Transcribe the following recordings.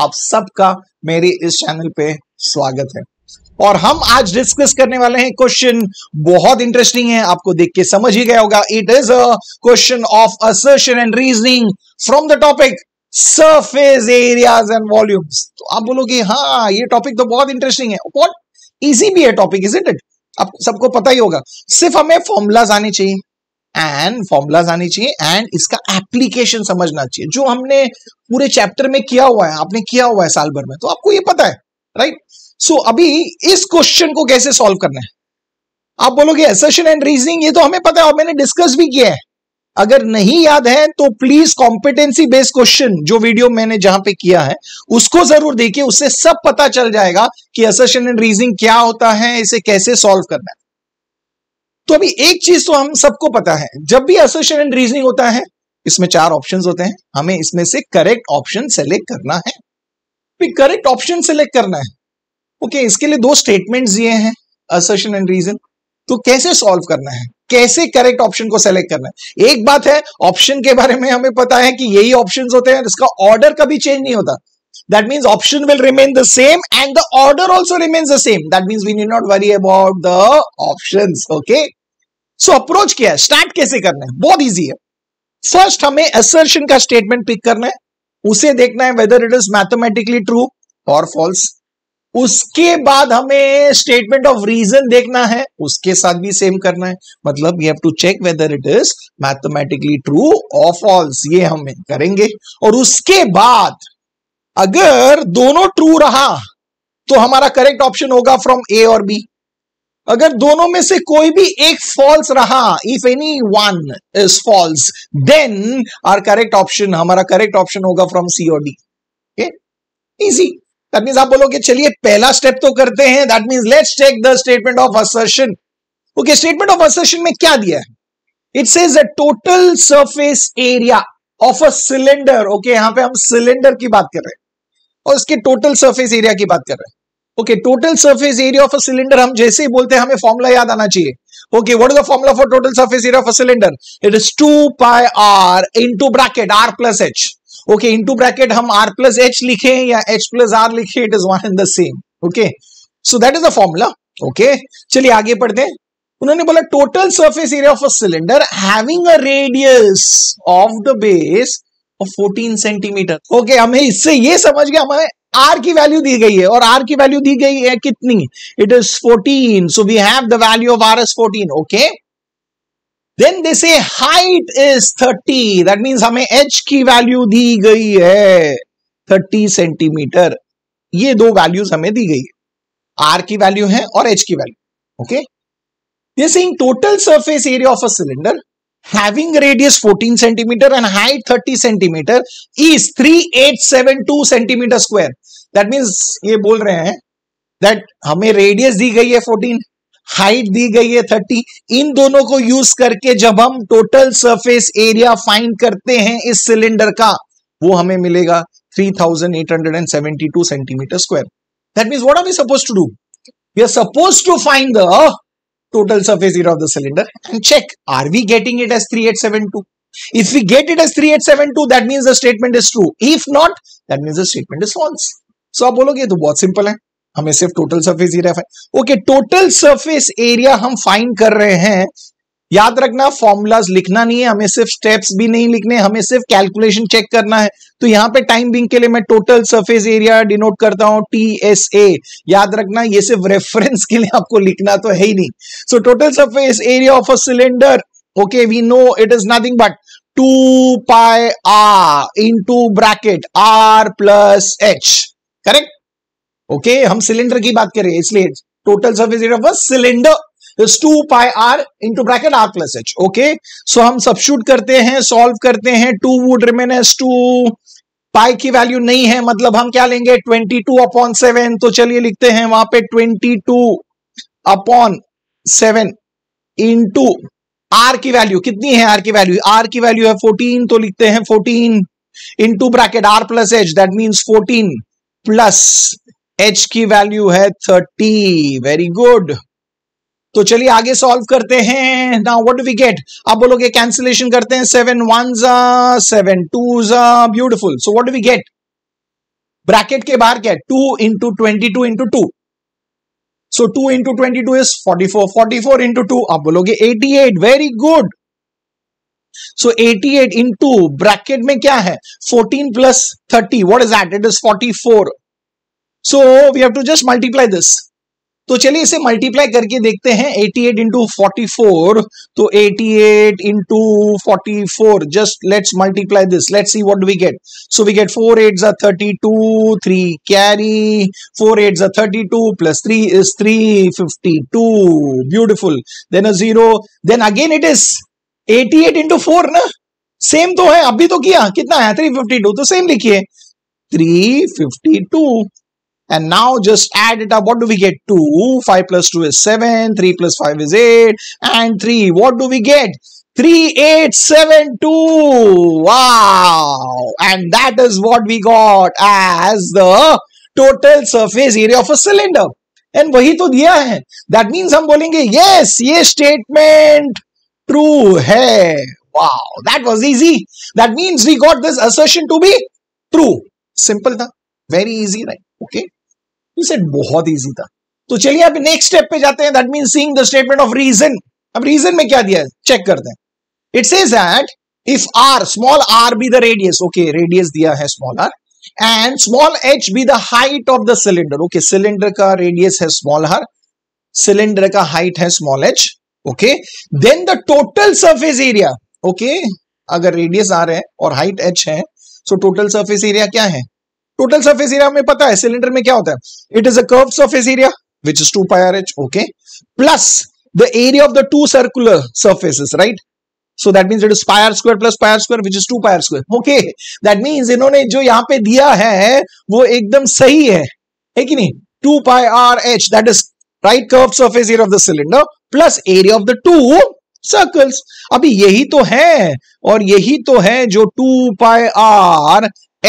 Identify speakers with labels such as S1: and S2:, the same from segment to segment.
S1: आप सबका मेरे इस चैनल पे स्वागत है और हम आज डिस्कस करने वाले हैं क्वेश्चन बहुत इंटरेस्टिंग है आपको देख के समझ ही गया होगा it is a question of assertion and reasoning from the topic surface areas and volumes तो आप बोलोगे हाँ ये टॉपिक तो बहुत इंटरेस्टिंग है बहुत इजी भी है टॉपिक इज इट इट आप सबको पता ही होगा सिर्फ हमें फॉर्मूलाज आने चाहिए एंड फॉर्मूलाज आनी चाहिए एंड इसका एप्लीकेशन समझना चाहिए जो हमने पूरे चैप्टर में किया हुआ है आपने किया हुआ है साल भर में तो आपको ये पता है राइट right? सो so, अभी इस क्वेश्चन को कैसे सॉल्व करना है आप बोलोगे एसेशन एंड रीजनिंग ये तो हमें पता है और मैंने डिस्कस भी किया है अगर नहीं याद है तो प्लीज कॉम्पिटेंसी बेस्ड क्वेश्चन जो वीडियो मैंने जहां पे किया है उसको जरूर देखिए उससे सब पता चल जाएगा कि असेशन एंड रीजनिंग क्या होता है इसे कैसे सॉल्व करना है तो अभी एक चीज तो हम सबको पता है जब भी एसोसिएशन एंड रीजनिंग होता है इसमें चार ऑप्शन होते हैं हमें इसमें से करेक्ट ऑप्शन सेलेक्ट करना है करेक्ट ऑप्शन सेलेक्ट करना है ओके okay, इसके लिए दो स्टेटमेंट दिए हैं असर्शन एंड रीजन तो कैसे सॉल्व करना है कैसे करेक्ट ऑप्शन को सेलेक्ट करना है एक बात है ऑप्शन के बारे में हमें पता है कि यही ऑप्शन होते हैं इसका ऑर्डर कभी चेंज नहीं होता that means option will remain the same and the order also remains the same that means we need not worry about the option okay so so, approach क्या है स्टार्ट कैसे करना है बहुत ईजी है फर्स्ट हमें असर्शन का statement pick करना है उसे देखना है whether it is mathematically true और फॉल्स उसके बाद हमें स्टेटमेंट ऑफ रीजन देखना है उसके साथ भी सेम करना है मतलब you have to check whether it is mathematically true और फॉल्स ये हम करेंगे और उसके बाद अगर दोनों ट्रू रहा तो हमारा करेक्ट ऑप्शन होगा फ्रॉम ए और बी अगर दोनों में से कोई भी एक फॉल्स रहा if any one is false then our correct option हमारा करेक्ट ऑप्शन होगा from C or D easy that means आप बोलोगे चलिए पहला स्टेप तो करते हैं that means let's take the statement of assertion okay statement of assertion में क्या दिया है it says total surface area of a cylinder okay यहां पे हम सिलेंडर की बात कर रहे हैं और इसके टोटल सरफेस एरिया की बात कर रहे हैं okay total surface area of a cylinder हम जैसे ही बोलते हैं हमें फॉर्मुला याद आना चाहिए okay what is the formula for total surface area of a cylinder it is two pi r into bracket r plus h okay into bracket हम r plus h लिखे या एच प्लस आर लिखे it is one in the same okay so that is the formula okay चलिए आगे पढ़ते हैं उन्होंने बोला total surface area of a cylinder having a radius of the base of 14 centimetre okay हमें इससे ये समझ गया हमें आर की वैल्यू दी गई है और आर की वैल्यू दी गई है कितनी it is fourteen so we have the value of r as fourteen okay then this a height is thirty that means हमें एच की वैल्यू दी गई है थर्टी सेंटीमीटर ये दो वैल्यूज हमें दी गई है आर की वैल्यू है और एच की value okay this in total surface area of a cylinder having radius 14 cm and height 30 cm is 3872 cm square. That means ye bol rahe hain that hame radius di gayi hai 14 height दी गई है thirty in दोनों को use करके जब हम total surface area find करते हैं इस सिलेंडर का वो हमें मिलेगा three thousand eight hundred and seventy two centimetre square that means what are we suppose to do we are suppose to find the total surface area of the cylinder and check are we getting it as 3872 if we get it as 3872 that means the statement is true if not that means the statement is false so aap bologe to bahut simple hai हमें सिर्फ total surface area okay total surface area हम find कर रहे हैं याद रखना formulas लिखना नहीं है हमें सिर्फ स्टेप्स भी नहीं लिखने हमें सिर्फ कैलकुलेशन चेक करना है तो यहाँ पे टाइम बिंग के लिए मैं टोटल सरफेस एरिया डिनोट करता हूं टी एस ए याद रखना ये सिर्फ रेफरेंस के लिए आपको लिखना तो है ही नहीं so total surface area of a cylinder we know it is nothing but two 2 r into bracket r plus h correct okay हम सिलेंडर की बात कर रहे हैं इसलिए total surface area of a cylinder is two pi r into bracket r plus h okay so हम substitute करते हैं सॉल्व करते हैं two would remain as two pi की वैल्यू नहीं है मतलब हम क्या लेंगे ट्वेंटी टू अपॉन सेवन तो चलिए लिखते हैं वहां पे twenty two upon seven into r की वैल्यू कितनी है आर की वैल्यू आर की वैल्यू है फोर्टीन तो लिखते हैं fourteen into bracket r plus h that means fourteen plus h की वैल्यू है थर्टी वेरी गुड तो चलिए आगे सॉल्व करते हैं now what do we get आप बोलोगे कैंसिलेशन करते हैं सेवन वन सेवन टू जा beautiful so what do we get bracket के बाहर क्या है two into twenty two into two so two into twenty two is forty four forty four into two आप बोलोगे eighty eight very good so eighty eight into bracket में क्या है fourteen plus thirty what is that it is forty four so we have to just multiply this तो चलिए इसे multiply करके देखते हैं 88 एट इंटू तो 88 eight into just let's multiply this let's see what we get so we get four eight thirty two three carry four eight thirty two plus three is three fifty two beautiful then a zero then again it is 88 eight into ना same तो है अभी तो किया कितना है three तो same लिखिए 352 And now just add it up. What do we get? 2. 5 plus 2 is 7. 3 plus 5 is 8. And 3. What do we get? 3872. Wow. And that is what we got as the total surface area of a cylinder. And वही तो दिया है. That means हम बोलेंगे yes, ये statement true है. Wow. That was easy. That means we got this assertion to be true. Simple था. Very easy right okay set बहुत इजी था तो चलिए अब नेक्स्ट स्टेप पे जाते हैं that mean seeing the statement of reason अब रीजन में क्या दिया है चेक करते हैं it says that if r small r be the radius okay radius दिया है small r and small h be the height of the cylinder okay cylinder का रेडियस है स्मॉल आर सिलेंडर का हाइट है small h okay then the total surface area okay अगर radius r है और height H है सो total surface area क्या है टोटल सरफेस एरिया हमें पता है सिलेंडर में क्या होता है it is a curve surface area which is 2 pi rh okay plus the area of the two circular surfaces right so that means it is pi r square plus pi r square which is 2 pi r square okay that means इन्होंने जो यहाँ पे दिया है वो एकदम सही है है कि नहीं 2 pi r h that is right curved surface area of the cylinder plus area of the two circles अभी यही तो है और यही तो है जो 2 pi r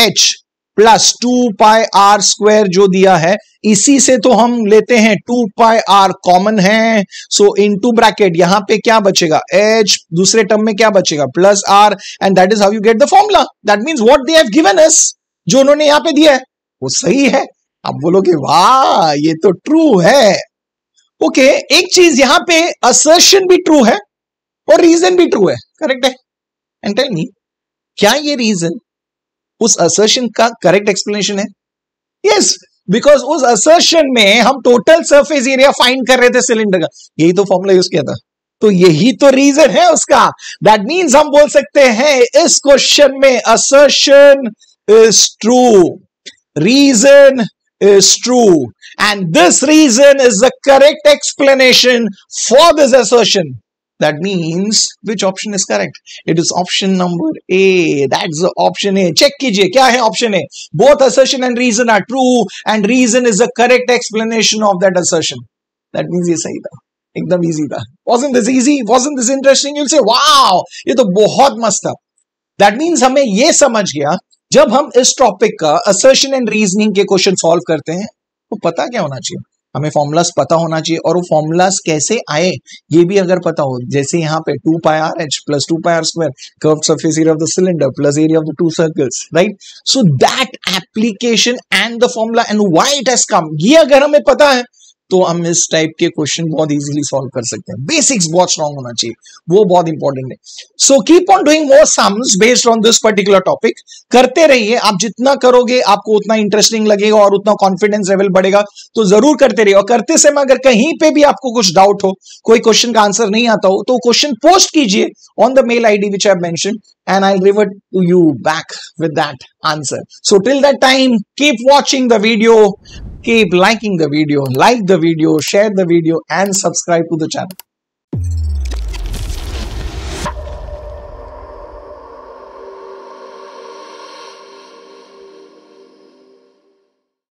S1: h plus two pi r square जो दिया है इसी से तो हम लेते हैं टू पाई आर कॉमन है सो इन टू ब्रैकेट यहां पे क्या बचेगा एच दूसरे टर्म में क्या बचेगा plus r and that is how you get the formula that mean what they have given us जो उन्होंने यहां पे दिया है वो सही है आप बोलोगे वाह ये तो ट्रू है ओके okay, एक चीज यहां पे असर्शन भी ट्रू है और रीजन भी ट्रू है करेक्ट है एंड टेल मी क्या ये रीजन उस असर्शन का करेक्ट एक्सप्लेनेशन है यस yes, बिकॉज उस असर्शन में हम टोटल सरफेस एरिया फाइंड कर रहे थे सिलेंडर का यही तो फॉर्मूला यूज किया था तो यही तो रीजन है उसका दैट मीन्स हम बोल सकते हैं इस क्वेश्चन में assertion is true reason is true and this reason is the correct explanation for this assertion That means which option is correct? It is option number A. That's the option A. Check कीजिए kya hai option A? Both assertion and reason are true and reason is a correct explanation of that assertion. That means ye sahi tha ekdam easy tha Wasn't this easy? Wasn't this interesting? You'll say wow ye to bahut mast tha That means हमें ye samajh gaya जब हम इस topic का assertion and reasoning के question solve करते हैं तो पता क्या होना चाहिए हमें फॉर्मूलाज पता होना चाहिए और वो फॉर्मूलाज कैसे आए ये भी अगर पता हो जैसे यहाँ पे two pi r h plus two pi r square curve surface area of the cylinder plus area of the two circles right so that application and the formula and why it has come ये अगर हमें पता है तो हम इस type के question बहुत इजीली सॉल्व कर सकते हैं बेसिक्स बहुत स्ट्रॉन्ग होना चाहिए वो बहुत इंपॉर्टेंट है so keep on doing more sums based on this particular topic करते रहिए आप जितना करोगे आपको उतना इंटरेस्टिंग लगेगा और उतना कॉन्फिडेंस लेवल बढ़ेगा तो जरूर करते रहिए और करते समय अगर कहीं पे भी आपको कुछ डाउट हो कोई क्वेश्चन का आंसर नहीं आता हो तो क्वेश्चन पोस्ट कीजिए on the mail ID which I आई मैंशन and I'll revert to you back with that answer. So till that time, keep watching keep liking the video like the video share the video and subscribe to the channel